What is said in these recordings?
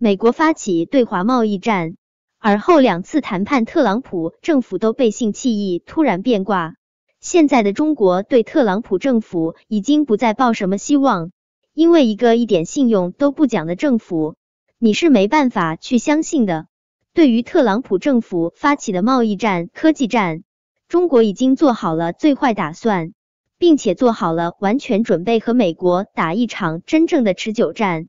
美国发起对华贸易战，而后两次谈判，特朗普政府都背信弃义，突然变卦。现在的中国对特朗普政府已经不再抱什么希望，因为一个一点信用都不讲的政府，你是没办法去相信的。对于特朗普政府发起的贸易战、科技战，中国已经做好了最坏打算，并且做好了完全准备和美国打一场真正的持久战。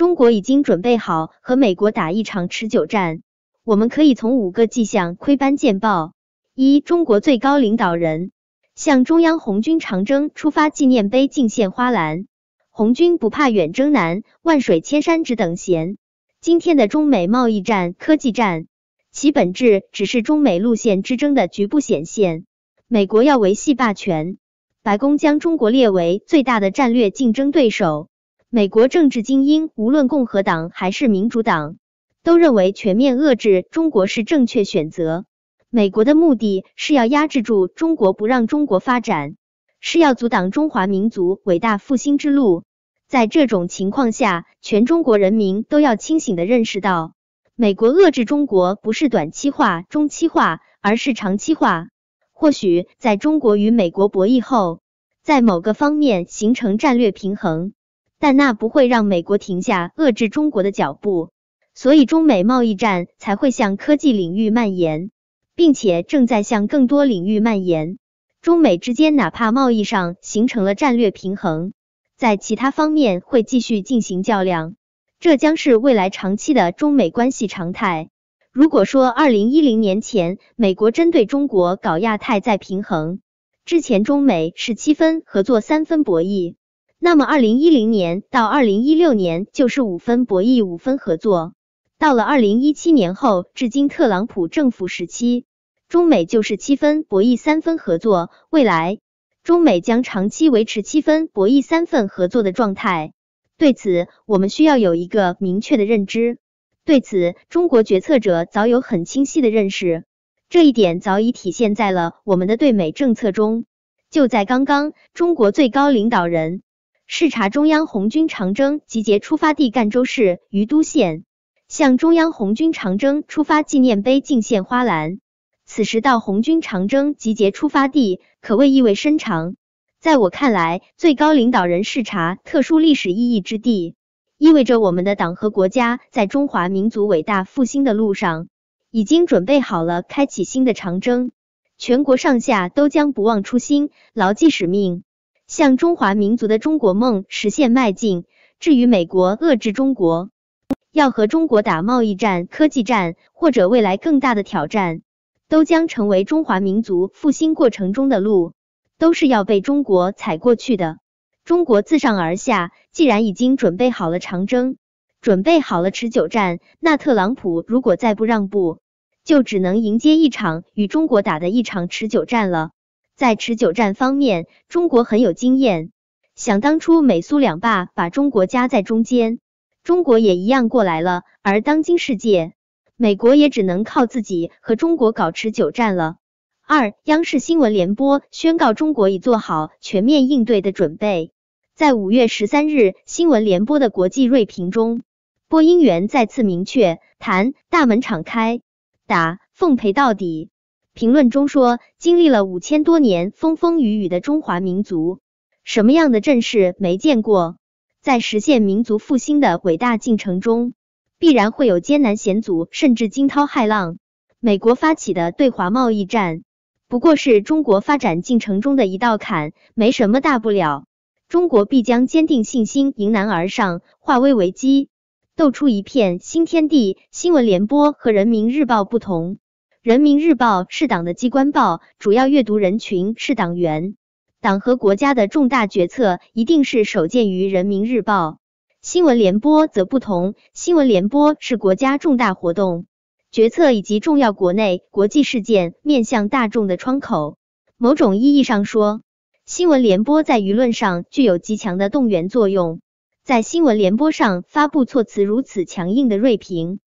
中国已经准备好和美国打一场持久战，我们可以从五个迹象窥斑见豹。一，中国最高领导人向中央红军长征出发纪念碑敬献花篮。红军不怕远征难，万水千山只等闲。今天的中美贸易战、科技战，其本质只是中美路线之争的局部显现。美国要维系霸权，白宫将中国列为最大的战略竞争对手。美国政治精英，无论共和党还是民主党，都认为全面遏制中国是正确选择。美国的目的是要压制住中国，不让中国发展，是要阻挡中华民族伟大复兴之路。在这种情况下，全中国人民都要清醒的认识到，美国遏制中国不是短期化、中期化，而是长期化。或许在中国与美国博弈后，在某个方面形成战略平衡。但那不会让美国停下遏制中国的脚步，所以中美贸易战才会向科技领域蔓延，并且正在向更多领域蔓延。中美之间哪怕贸易上形成了战略平衡，在其他方面会继续进行较量，这将是未来长期的中美关系常态。如果说二零一零年前美国针对中国搞亚太再平衡之前，中美是七分合作三分博弈。那么，二零一零年到二零一六年就是五分博弈五分合作，到了二零一七年后至今，特朗普政府时期，中美就是七分博弈三分合作。未来，中美将长期维持七分博弈三分合作的状态。对此，我们需要有一个明确的认知。对此，中国决策者早有很清晰的认识，这一点早已体现在了我们的对美政策中。就在刚刚，中国最高领导人。视察中央红军长征集结出发地赣州市于都县，向中央红军长征出发纪念碑敬献花篮。此时到红军长征集结出发地，可谓意味深长。在我看来，最高领导人视察特殊历史意义之地，意味着我们的党和国家在中华民族伟大复兴的路上，已经准备好了开启新的长征。全国上下都将不忘初心，牢记使命。向中华民族的中国梦实现迈进。至于美国遏制中国，要和中国打贸易战、科技战，或者未来更大的挑战，都将成为中华民族复兴过程中的路，都是要被中国踩过去的。中国自上而下，既然已经准备好了长征，准备好了持久战，那特朗普如果再不让步，就只能迎接一场与中国打的一场持久战了。在持久战方面，中国很有经验。想当初美苏两霸把中国夹在中间，中国也一样过来了。而当今世界，美国也只能靠自己和中国搞持久战了。二，央视新闻联播宣告中国已做好全面应对的准备。在五月十三日新闻联播的国际锐评中，播音员再次明确谈：大门敞开，打奉陪到底。评论中说，经历了五千多年风风雨雨的中华民族，什么样的阵势没见过？在实现民族复兴的伟大进程中，必然会有艰难险阻，甚至惊涛骇浪。美国发起的对华贸易战，不过是中国发展进程中的一道坎，没什么大不了。中国必将坚定信心，迎难而上，化危为机，斗出一片新天地。新闻联播和人民日报不同。人民日报是党的机关报，主要阅读人群是党员。党和国家的重大决策一定是首见于人民日报。新闻联播则不同，新闻联播是国家重大活动、决策以及重要国内、国际事件面向大众的窗口。某种意义上说，新闻联播在舆论上具有极强的动员作用。在新闻联播上发布措辞如此强硬的锐评。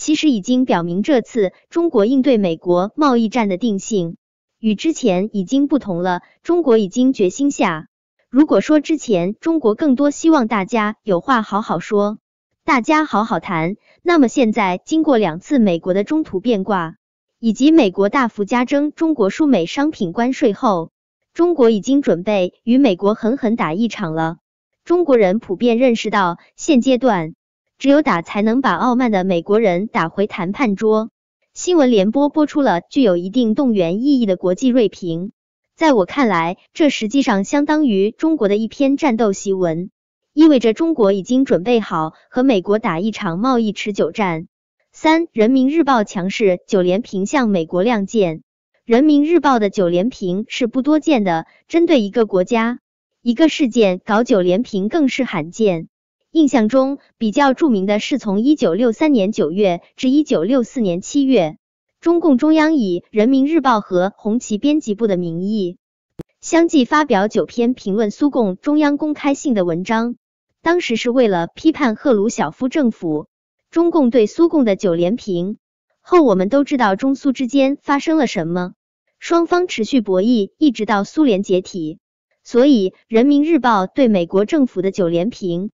其实已经表明，这次中国应对美国贸易战的定性与之前已经不同了。中国已经决心下。如果说之前中国更多希望大家有话好好说，大家好好谈，那么现在经过两次美国的中途变卦，以及美国大幅加征中国输美商品关税后，中国已经准备与美国狠狠打一场了。中国人普遍认识到，现阶段。只有打才能把傲慢的美国人打回谈判桌。新闻联播播出了具有一定动员意义的国际锐评，在我看来，这实际上相当于中国的一篇战斗檄文，意味着中国已经准备好和美国打一场贸易持久战。三，《人民日报》强势九连评向美国亮剑，《人民日报》的九连评是不多见的，针对一个国家、一个事件搞九连评更是罕见。印象中比较著名的是，从一九六三年九月至一九六四年七月，中共中央以《人民日报》和《红旗》编辑部的名义，相继发表九篇评论苏共中央公开信的文章。当时是为了批判赫鲁晓夫政府。中共对苏共的九连评后，我们都知道中苏之间发生了什么，双方持续博弈，一直到苏联解体。所以，《人民日报》对美国政府的九连评。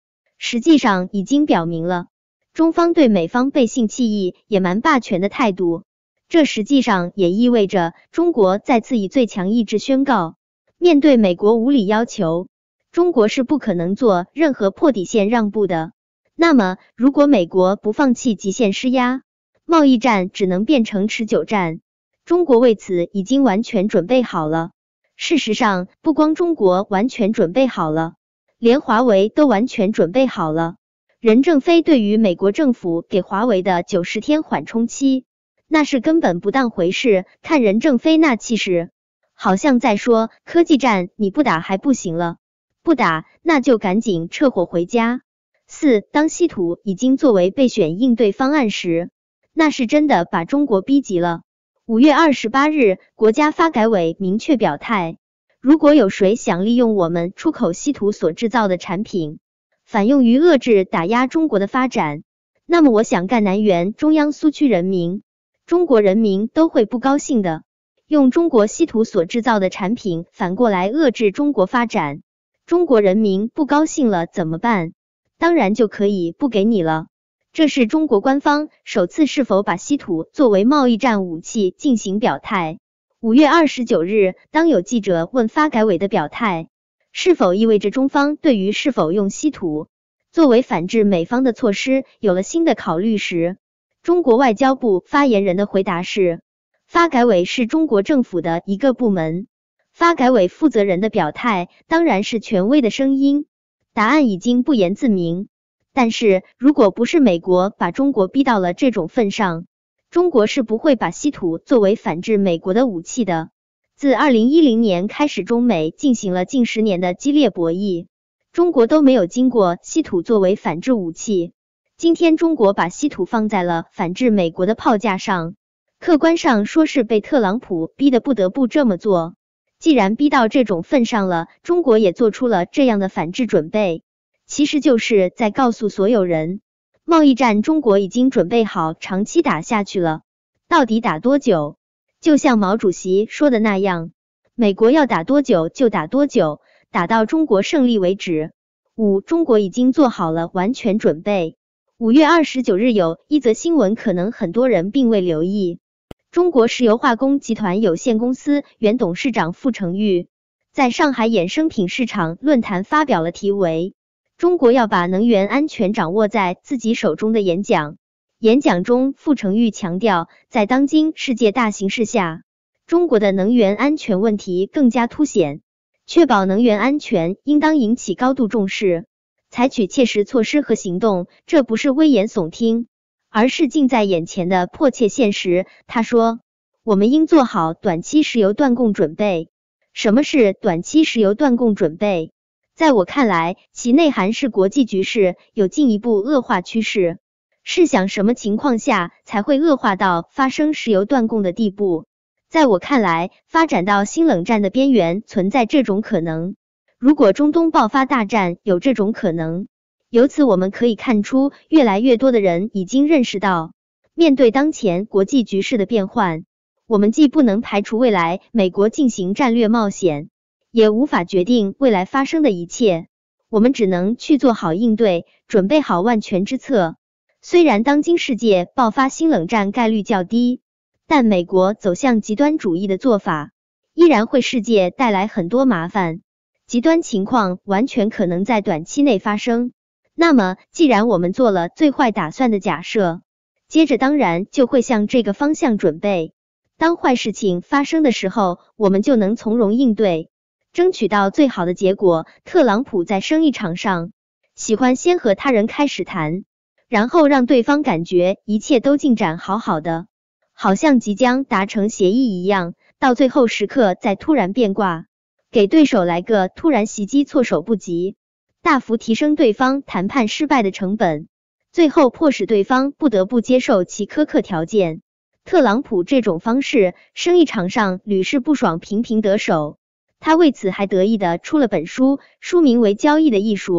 实际上已经表明了中方对美方背信弃义、野蛮霸权的态度。这实际上也意味着中国再次以最强意志宣告：面对美国无理要求，中国是不可能做任何破底线让步的。那么，如果美国不放弃极限施压，贸易战只能变成持久战。中国为此已经完全准备好了。事实上，不光中国完全准备好了。连华为都完全准备好了，任正非对于美国政府给华为的九十天缓冲期，那是根本不当回事。看任正非那气势，好像在说科技战你不打还不行了，不打那就赶紧撤火回家。四当稀土已经作为备选应对方案时，那是真的把中国逼急了。五月二十八日，国家发改委明确表态。如果有谁想利用我们出口稀土所制造的产品，反用于遏制打压中国的发展，那么我想赣南原中央苏区人民、中国人民都会不高兴的。用中国稀土所制造的产品反过来遏制中国发展，中国人民不高兴了怎么办？当然就可以不给你了。这是中国官方首次是否把稀土作为贸易战武器进行表态。五月二十九日，当有记者问发改委的表态是否意味着中方对于是否用稀土作为反制美方的措施有了新的考虑时，中国外交部发言人的回答是：发改委是中国政府的一个部门，发改委负责人的表态当然是权威的声音，答案已经不言自明。但是，如果不是美国把中国逼到了这种份上。中国是不会把稀土作为反制美国的武器的。自二零一零年开始，中美进行了近十年的激烈博弈，中国都没有经过稀土作为反制武器。今天，中国把稀土放在了反制美国的炮架上，客观上说是被特朗普逼得不得不这么做。既然逼到这种份上了，中国也做出了这样的反制准备，其实就是在告诉所有人。贸易战，中国已经准备好长期打下去了。到底打多久？就像毛主席说的那样，美国要打多久就打多久，打到中国胜利为止。五，中国已经做好了完全准备。五月二十九日有一则新闻，可能很多人并未留意。中国石油化工集团有限公司原董事长傅成玉在上海衍生品市场论坛发表了题为。中国要把能源安全掌握在自己手中的演讲演讲中，傅成玉强调，在当今世界大形势下，中国的能源安全问题更加凸显，确保能源安全应当引起高度重视，采取切实措施和行动。这不是危言耸听，而是近在眼前的迫切现实。他说，我们应做好短期石油断供准备。什么是短期石油断供准备？在我看来，其内涵是国际局势有进一步恶化趋势。试想，什么情况下才会恶化到发生石油断供的地步？在我看来，发展到新冷战的边缘存在这种可能。如果中东爆发大战，有这种可能。由此，我们可以看出，越来越多的人已经认识到，面对当前国际局势的变幻，我们既不能排除未来美国进行战略冒险。也无法决定未来发生的一切，我们只能去做好应对，准备好万全之策。虽然当今世界爆发新冷战概率较低，但美国走向极端主义的做法依然会世界带来很多麻烦。极端情况完全可能在短期内发生。那么，既然我们做了最坏打算的假设，接着当然就会向这个方向准备。当坏事情发生的时候，我们就能从容应对。争取到最好的结果。特朗普在生意场上喜欢先和他人开始谈，然后让对方感觉一切都进展好好的，好像即将达成协议一样。到最后时刻再突然变卦，给对手来个突然袭击，措手不及，大幅提升对方谈判失败的成本，最后迫使对方不得不接受其苛刻条件。特朗普这种方式，生意场上屡试不爽，频频得手。他为此还得意的出了本书，书名为《交易的艺术》。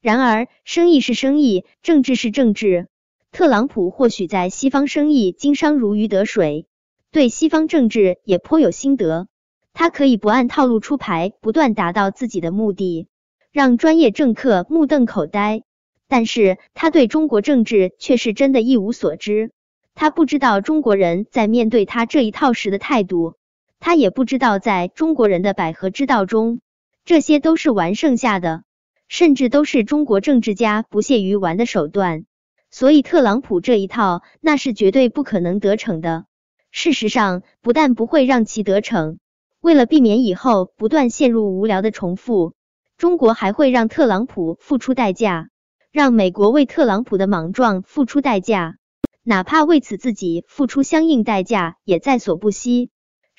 然而，生意是生意，政治是政治。特朗普或许在西方生意经商如鱼得水，对西方政治也颇有心得。他可以不按套路出牌，不断达到自己的目的，让专业政客目瞪口呆。但是，他对中国政治却是真的一无所知。他不知道中国人在面对他这一套时的态度。他也不知道，在中国人的百合之道中，这些都是玩剩下的，甚至都是中国政治家不屑于玩的手段。所以，特朗普这一套那是绝对不可能得逞的。事实上，不但不会让其得逞，为了避免以后不断陷入无聊的重复，中国还会让特朗普付出代价，让美国为特朗普的莽撞付出代价，哪怕为此自己付出相应代价也在所不惜。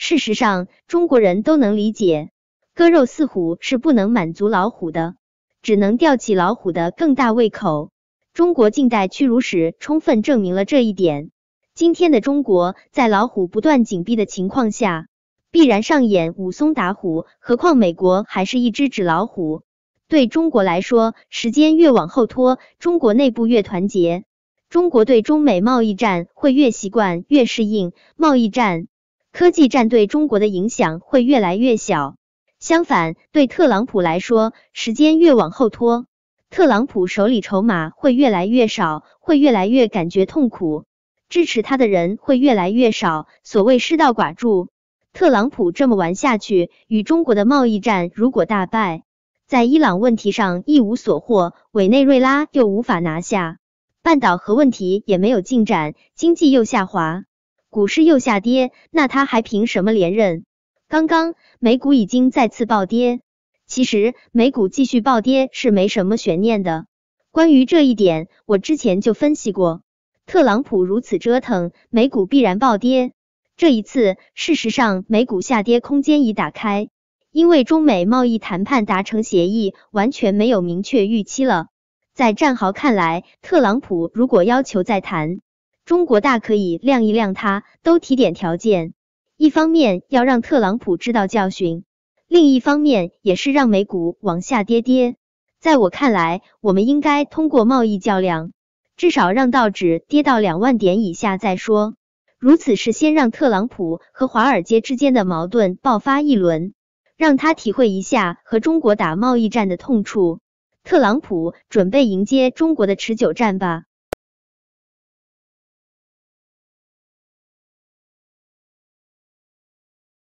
事实上，中国人都能理解，割肉饲虎是不能满足老虎的，只能吊起老虎的更大胃口。中国近代屈辱史充分证明了这一点。今天的中国在老虎不断紧逼的情况下，必然上演武松打虎。何况美国还是一只纸老虎。对中国来说，时间越往后拖，中国内部越团结，中国对中美贸易战会越习惯、越适应贸易战。科技战对中国的影响会越来越小，相反，对特朗普来说，时间越往后拖，特朗普手里筹码会越来越少，会越来越感觉痛苦，支持他的人会越来越少。所谓失道寡助，特朗普这么玩下去，与中国的贸易战如果大败，在伊朗问题上一无所获，委内瑞拉又无法拿下，半岛核问题也没有进展，经济又下滑。股市又下跌，那他还凭什么连任？刚刚美股已经再次暴跌，其实美股继续暴跌是没什么悬念的。关于这一点，我之前就分析过，特朗普如此折腾，美股必然暴跌。这一次，事实上美股下跌空间已打开，因为中美贸易谈判达成协议，完全没有明确预期了。在战壕看来，特朗普如果要求再谈。中国大可以晾一晾他，都提点条件。一方面要让特朗普知道教训，另一方面也是让美股往下跌跌。在我看来，我们应该通过贸易较量，至少让道指跌到两万点以下再说。如此是先让特朗普和华尔街之间的矛盾爆发一轮，让他体会一下和中国打贸易战的痛处。特朗普准备迎接中国的持久战吧。